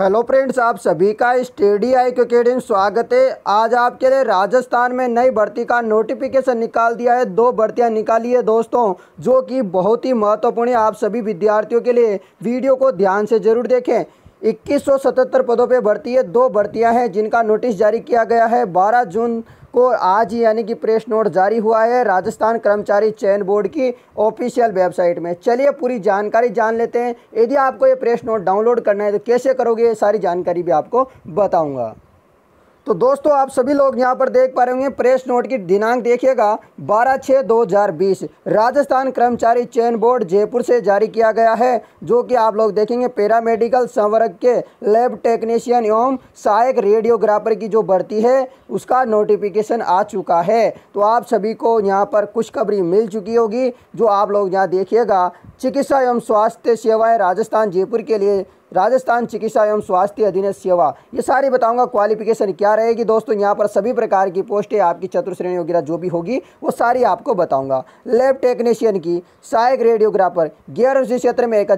hello friends आप सभी का स्टेडी आई क्रिकेटिंग स्वागत है आज आपके लिए राजस्थान में नई भर्ती का नोटिफिकेशन निकाल दिया है दो भर्तियां निकाली है दोस्तों जो कि बहुत ही महत्वपूर्ण है आप सभी विद्यार्थियों के लिए वीडियो को ध्यान से जरूर देखें 2177 पदों पे भर्ती है दो भर्तियां हैं जिनका नोटिस जारी किया गया है 12 जून को आज ही यानी कि प्रेस नोट जारी हुआ है राजस्थान कर्मचारी चयन बोर्ड की ऑफिशियल वेबसाइट में चलिए पूरी जानकारी जान लेते हैं यदि आपको ये प्रेस नोट डाउनलोड करना है तो कैसे करोगे ये सारी जानकारी भी आपको बताऊँगा तो दोस्तों आप सभी लोग यहाँ पर देख पा रहे होंगे प्रेस नोट की दिनांक देखिएगा 12 छः 2020 राजस्थान कर्मचारी चयन बोर्ड जयपुर से जारी किया गया है जो कि आप लोग देखेंगे पैरामेडिकल संवर्ग के लैब टेक्नीशियन एवं सहायक रेडियोग्राफर की जो भर्ती है उसका नोटिफिकेशन आ चुका है तो आप सभी को यहाँ पर खुशखबरी मिल चुकी होगी जो आप लोग यहाँ देखिएगा चिकित्सा एवं स्वास्थ्य सेवाएँ राजस्थान जयपुर के लिए राजस्थान चिकित्सा एवं स्वास्थ्य अधीन सेवा ये सारी बताऊंगा क्वालिफिकेशन क्या रहेगी दोस्तों यहाँ पर सभी प्रकार की पोस्टें आपकी श्रेणी वगैरह जो भी होगी वो सारी आपको बताऊंगा लैब टेक्नीशियन की सहायक रेडियोग्राफर गैर अनुसूचित क्षेत्र में एक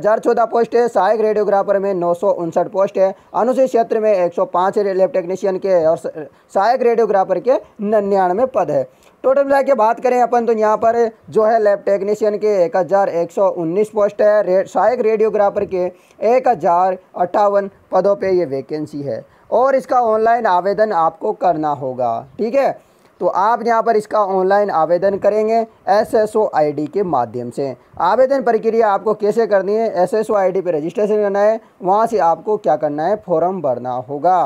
पोस्ट है सहायक रेडियोग्राफर में नौ पोस्ट है अनुसूचित क्षेत्र में एक सौ लैब टेक्नीशियन के और सहायक रेडियोग्राफर के निन्यानवे पद है टोटल मिला के बात करें अपन तो यहाँ पर जो है लैब टेक्नीशियन के एक हज़ार एक सौ उन्नीस पोस्ट है रे, सहायक रेडियोग्राफर के एक हज़ार अट्ठावन पदों पे ये वैकेंसी है और इसका ऑनलाइन आवेदन आपको करना होगा ठीक है तो आप यहाँ पर इसका ऑनलाइन आवेदन करेंगे S S O I D के माध्यम से आवेदन प्रक्रिया आपको कैसे करनी है S S O I D पर रजिस्ट्रेशन करना है वहाँ से आपको क्या करना है फॉर्म भरना होगा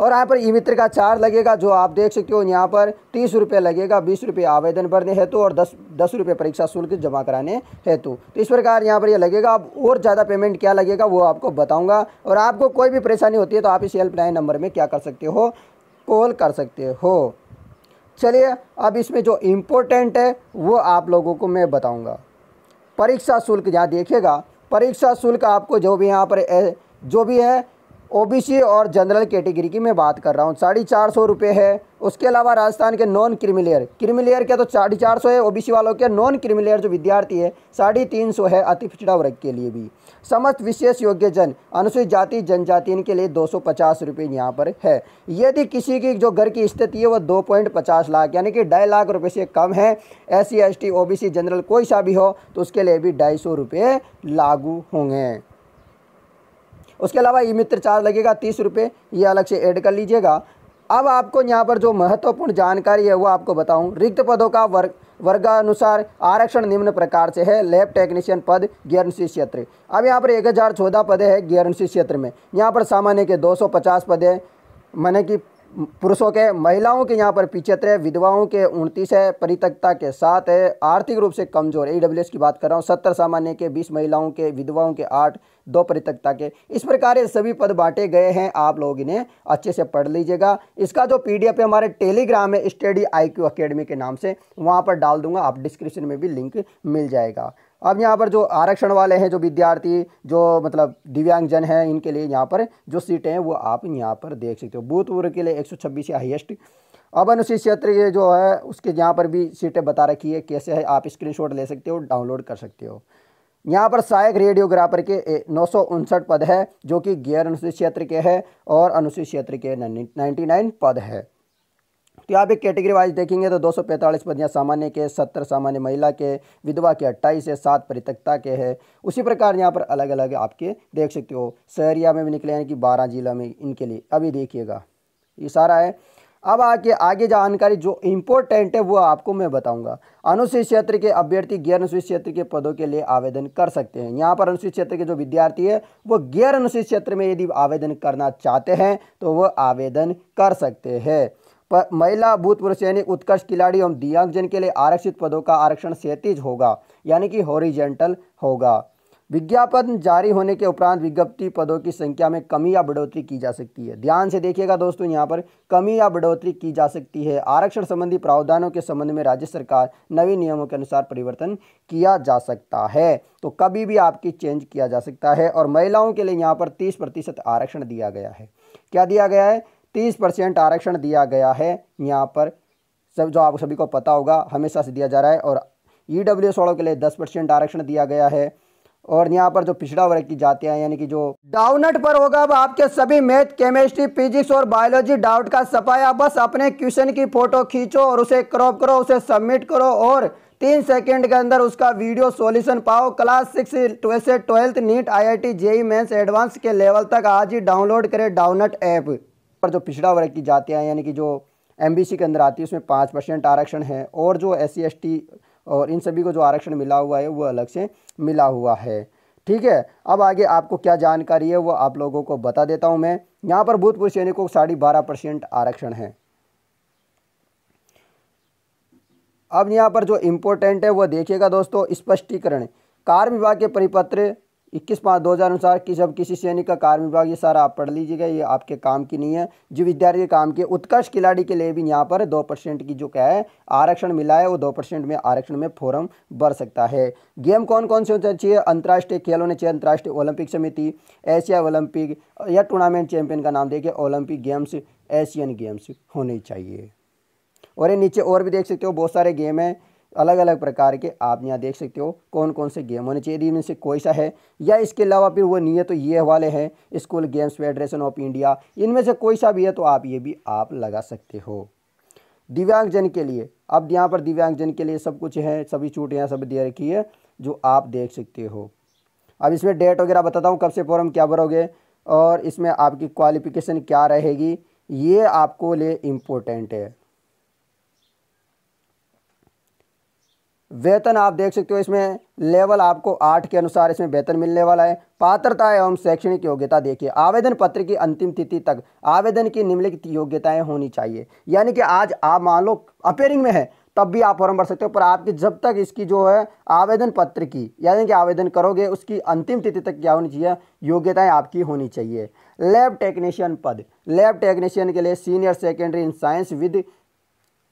और यहाँ पर ई मित्र का चार्ज लगेगा जो आप देख सकते हो यहाँ पर तीस रुपये लगेगा बीस रुपये आवेदन भरने हेतु और दस दस रुपये परीक्षा शुल्क जमा कराने हेतु तो इस प्रकार यहाँ पर यह लगेगा अब और ज़्यादा पेमेंट क्या लगेगा वो आपको बताऊँगा और आपको कोई भी परेशानी होती है तो आप इस हेल्पलाइन नंबर में क्या कर सकते हो कॉल कर सकते हो चलिए अब इसमें जो इम्पोर्टेंट है वो आप लोगों को मैं बताऊँगा परीक्षा शुल्क यहाँ देखिएगा परीक्षा शुल्क आपको जो भी यहाँ पर जो भी है ओबीसी और जनरल कैटेगरी की मैं बात कर रहा हूँ साढ़े चार सौ रुपये है उसके अलावा राजस्थान के नॉन क्रिमिलियर क्रिमिलियर के तो साढ़े चार सौ है ओबीसी वालों के नॉन क्रिमिलियर जो विद्यार्थी है साढ़े तीन सौ है अति पिछड़ा वर्ग के लिए भी समस्त विशेष योग्य जन अनुसूचित जाति जनजाति इनके लिए दो सौ पचास रुपये यहाँ पर है यदि किसी की जो घर की स्थिति है वह दो पॉइंट पचास लाख यानी कि ढाई लाख रुपये से कम है S C S T O B C general कोई सा भी हो तो उसके लिए भी ढाई सौ रुपये लागू होंगे उसके अलावा ई मित्र चार्ज लगेगा तीस रुपये ये अलग से ऐड कर लीजिएगा अब आपको यहाँ पर जो महत्वपूर्ण जानकारी है वो आपको बताऊँ रिक्त पदों का वर्ग वर्गानुसार आरक्षण निम्न प्रकार से है लैब टेक्नीशियन पद ग्यारहसी क्षेत्र अब यहाँ पर एक हज़ार चौदह पद है ग्यारहसी क्षेत्र में यहाँ पर सामान्य के दो सौ पचास पद है माने कि पुरुषों के महिलाओं के यहाँ पर पिछहत्तर है विधवाओं के उनतीस है परितकता के साथ है आर्थिक रूप से कमजोर ए की बात कर रहा हूँ सत्तर सामान्य के बीस महिलाओं के विधवाओं के आठ दो परितकता के इस प्रकार ये सभी पद बांटे गए हैं आप लोग इन्हें अच्छे से पढ़ लीजिएगा इसका जो पी है हमारे टेलीग्राम है स्टडी आई क्यू अकेडमी के नाम से वहाँ पर डाल दूंगा आप डिस्क्रिप्शन में भी लिंक मिल जाएगा अब यहाँ पर जो आरक्षण वाले हैं जो विद्यार्थी जो मतलब दिव्यांगजन हैं इनके लिए यहाँ पर जो सीटें हैं वो आप यहाँ पर देख सकते हो बूथ के लिए 126 है हाईएस्ट अब अनुसूचित क्षेत्र ये जो है उसके यहाँ पर भी सीटें बता रखी है कैसे है आप स्क्रीनशॉट ले सकते हो डाउनलोड कर सकते हो यहाँ पर सहायक रेडियोग्राफर के नौ पद है जो कि गैर अनुसूचित क्षेत्र के है और अनुसूचित क्षेत्र के नाइन्टी पद है तो यहाँ पे कैटेगरी वाइज देखेंगे तो 245 पद यहाँ सामान्य के 70 सामान्य महिला के विधवा के 28 है सात परितक्ता के है उसी प्रकार यहाँ पर अलग अलग आपके देख सकते हो शहरिया में भी निकले यानी कि 12 जिला में इनके लिए अभी देखिएगा ये सारा है अब आके आगे जानकारी जो इम्पोर्टेंट है वो आपको मैं बताऊंगा अनुसूचित क्षेत्र के अभ्यर्थी गैर अनुसूचित क्षेत्र के पदों के लिए आवेदन कर सकते हैं यहाँ पर अनुसूचित क्षेत्र के जो विद्यार्थी है वो गैर अनुसूचित क्षेत्र में यदि आवेदन करना चाहते हैं तो वह आवेदन कर सकते हैं पर महिला भूतपूर्व सैनिक उत्कर्ष खिलाड़ी एवं दिव्यांगजन के लिए आरक्षित पदों का आरक्षण सैंतीस होगा यानी कि होरिजेंटल होगा विज्ञापन जारी होने के उपरांत विज्ञप्ति पदों की संख्या में कमी या बढ़ोतरी की जा सकती है ध्यान से देखिएगा दोस्तों यहाँ पर कमी या बढ़ोतरी की जा सकती है आरक्षण संबंधी प्रावधानों के संबंध में राज्य सरकार नवीन नियमों के अनुसार परिवर्तन किया जा सकता है तो कभी भी आपकी चेंज किया जा सकता है और महिलाओं के लिए यहाँ पर तीस प्रतिशत आरक्षण दिया गया है क्या दिया गया है तीस परसेंट आरक्षण दिया गया है यहाँ पर सब जो आप सभी को पता होगा हमेशा से दिया जा रहा है और ई डब्ल्यू के लिए दस परसेंट आरक्षण दिया गया है और यहाँ पर जो पिछड़ा वर्ग की जातियाँ हैं यानी कि जो डाउनट पर होगा अब आपके सभी मैथ केमिस्ट्री फिजिक्स और बायोलॉजी डाउट का सफाया बस अपने क्वेश्चन की फोटो खींचो और उसे क्रॉप करो उसे सबमिट करो और तीन सेकंड के अंदर उसका वीडियो सॉल्यूशन पाओ क्लास सिक्स से twelfth NEET I I T JEE advance के लेवल तक आज ही डाउनलोड करें डाउनट ऐप पर जो पिछड़ा वर्ग की जातियाँ यानी कि जो एम के अंदर आती है उसमें पाँच परसेंट आरक्षण है और जो एस सी और इन सभी को जो आरक्षण मिला हुआ है वो अलग से मिला हुआ है ठीक है अब आगे आपको क्या जानकारी है वो आप लोगों को बता देता हूँ मैं यहाँ पर भूतपूर्व सैनिकों को साढ़े बारह परसेंट आरक्षण है अब यहाँ पर जो इम्पोर्टेंट है वह देखिएगा दोस्तों स्पष्टीकरण कार विभाग के परिपत्र इक्कीस पाँच दो हज़ार अनुसार कि जब किसी सैनिक का कार्य विभाग ये सारा आप पढ़ लीजिएगा ये आपके काम की नहीं है जो विद्यार्थी के काम के उत्कर्ष खिलाड़ी के लिए भी यहाँ पर दो परसेंट की जो क्या है आरक्षण मिला है वो दो परसेंट में आरक्षण में फॉरम भर सकता है गेम कौन कौन से होने चाहिए अंतर्राष्ट्रीय खेल होने चाहिए अंतर्राष्ट्रीय ओलंपिक समिति एशिया ओलंपिक या टूर्नामेंट चैंपियन का नाम देखिए ओलंपिक गेम्स एशियन गेम्स होने चाहिए और ये नीचे और भी देख सकते हो बहुत सारे गेम हैं अलग अलग प्रकार के आप यहाँ देख सकते हो कौन कौन से गेम होने चाहिए इनमें से कोई सा है या इसके अलावा फिर वो नहीं है तो ये वाले हैं school games federation of India इनमें से कोई सा भी है तो आप ये भी आप लगा सकते हो दिव्यांगजन के लिए अब यहाँ पर दिव्यांगजन के लिए सब कुछ है सभी छूट यहाँ सब दे रखी है जो आप देख सकते हो अब इसमें डेट वगैरह बताता हूँ कब से फॉर्म क्या भरोगे और इसमें आपकी क्वालिफ़िकेशन क्या रहेगी ये आपको लिए इम्पोर्टेंट है वेतन आप देख सकते हो इसमें लेवल आपको आठ के अनुसार इसमें वेतन मिलने वाला है पात्रता एवं शैक्षणिक योग्यता देखिए आवेदन पत्र की अंतिम तिथि तक आवेदन की निम्नलिखित योग्यताएं होनी चाहिए यानी कि आज आप मान लो अपेयरिंग में है तब भी आप फॉर्म भर सकते हो पर आपकी जब तक इसकी जो है आवेदन पत्र की यानी कि आवेदन करोगे उसकी अंतिम तिथि तक क्या होनी चाहिए योग्यताएं आपकी होनी चाहिए लैब टेक्नीशियन पद लैब टेक्नीशियन के लिए senior secondary in science with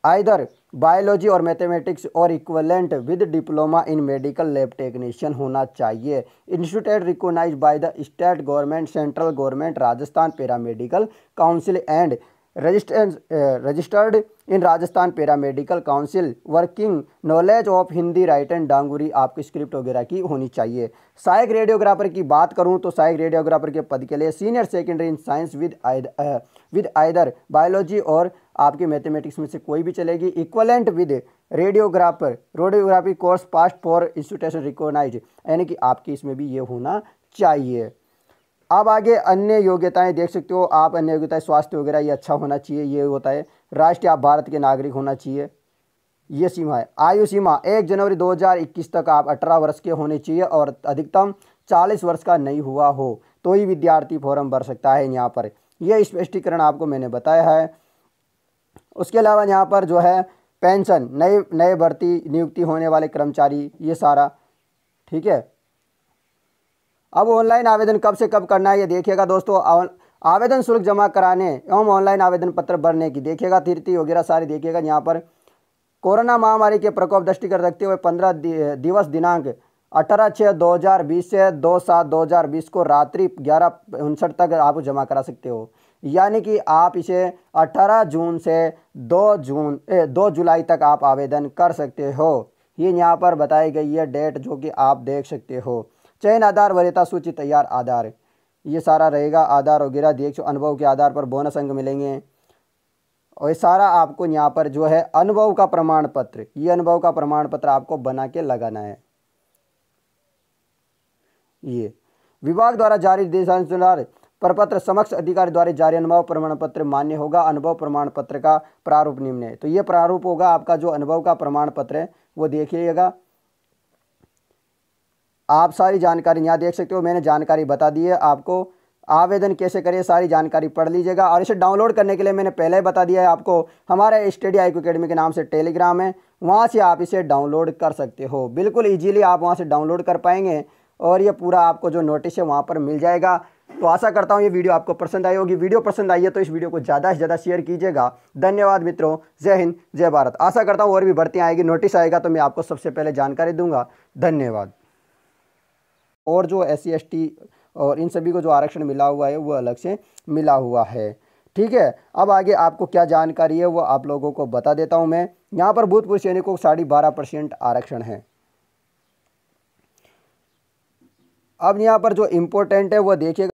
either biology और मैथमेटिक्स और equivalent with diploma in medical lab technician होना चाहिए institute recognise by the state government central government Rajasthan paramedical council and registered in Rajasthan paramedical council working knowledge of Hindi write and डांगुरी आपकी script वगैरह की होनी चाहिए सहायक रेडियोग्राफर की बात करूं तो सहायक रेडियोग्राफर के पद के लिए senior secondary in science with with either biology और आपके मैथमेटिक्स में से कोई भी चलेगी equivalent with radiographer radiography course passed for institution recognise यानी कि आपकी इसमें भी ये होना चाहिए अब आगे अन्य योग्यताएं देख सकते हो आप अन्य योग्यताएं स्वास्थ्य वगैरह ये अच्छा होना चाहिए ये होता है राष्ट्रीय आप भारत के नागरिक होना चाहिए ये सीमा है आयु सीमा एक जनवरी 2021 तक आप 18 वर्ष के होने चाहिए और अधिकतम 40 वर्ष का नहीं हुआ हो तो ही विद्यार्थी फॉर्म भर सकता है यहाँ पर यह स्पष्टीकरण आपको मैंने बताया है उसके अलावा यहाँ पर जो है पेंशन नए नए भर्ती नियुक्ति होने वाले कर्मचारी ये सारा ठीक है अब ऑनलाइन आवेदन कब से कब करना है ये देखिएगा दोस्तों आवेदन शुल्क जमा कराने एवं ऑनलाइन आवेदन पत्र भरने की देखिएगा तिरती वगैरह सारी देखिएगा यहाँ पर कोरोना महामारी के प्रकोप कर रखते हुए पंद्रह दिवस दिनांक अठारह छः दो हज़ार बीस से दो सात दो हज़ार बीस को रात्रि ग्यारह उनसठ तक आप जमा करा सकते हो यानी कि आप इसे 18 जून से 2 जून ए, 2 जुलाई तक आप आवेदन कर सकते हो ये यहाँ पर बताई गई है डेट जो कि आप देख सकते हो चयन आधार वरीयता सूची तैयार आधार ये सारा रहेगा आधार वगैरह दीक्ष अनुभव के आधार पर बोनस अंक मिलेंगे और ये सारा आपको यहाँ पर जो है अनुभव का प्रमाण पत्र ये अनुभव का प्रमाण पत्र आपको बना के लगाना है ये विभाग द्वारा जारी दिशानुसार प्रपत्र समक्ष अधिकारी द्वारा जारी अनुभव प्रमाण पत्र मान्य होगा अनुभव प्रमाण पत्र का प्रारूप निम्न है तो ये प्रारूप होगा आपका जो अनुभव का प्रमाण पत्र है वो देखिएगा आप सारी जानकारी यहाँ देख सकते हो मैंने जानकारी बता दी है आपको आवेदन कैसे करें सारी जानकारी पढ़ लीजिएगा और इसे डाउनलोड करने के लिए मैंने पहले ही बता दिया है आपको हमारे स्टडी आई अकेडमी के नाम से टेलीग्राम है वहाँ से आप इसे डाउनलोड कर सकते हो बिल्कुल ईजीली आप वहाँ से डाउनलोड कर पाएंगे और ये पूरा आपको जो नोटिस है वहाँ पर मिल जाएगा तो आशा करता हूँ ये वीडियो आपको पसंद आई होगी वीडियो पसंद आई है तो इस वीडियो को ज़्यादा से ज़्यादा शेयर कीजिएगा धन्यवाद मित्रों जय हिंद जय भारत आशा करता हूँ और भी भर्ती आएगी नोटिस आएगा तो मैं आपको सबसे पहले जानकारी दूंगा धन्यवाद और जो एस सी e और इन सभी को जो आरक्षण मिला हुआ है वो अलग से मिला हुआ है ठीक है अब आगे आपको क्या जानकारी है वो आप लोगों को बता देता हूँ मैं यहाँ पर भूतपूर्व सैनिकों को साढ़े बारह परसेंट आरक्षण है अब यहाँ पर जो इम्पोर्टेंट है वह देखिएगा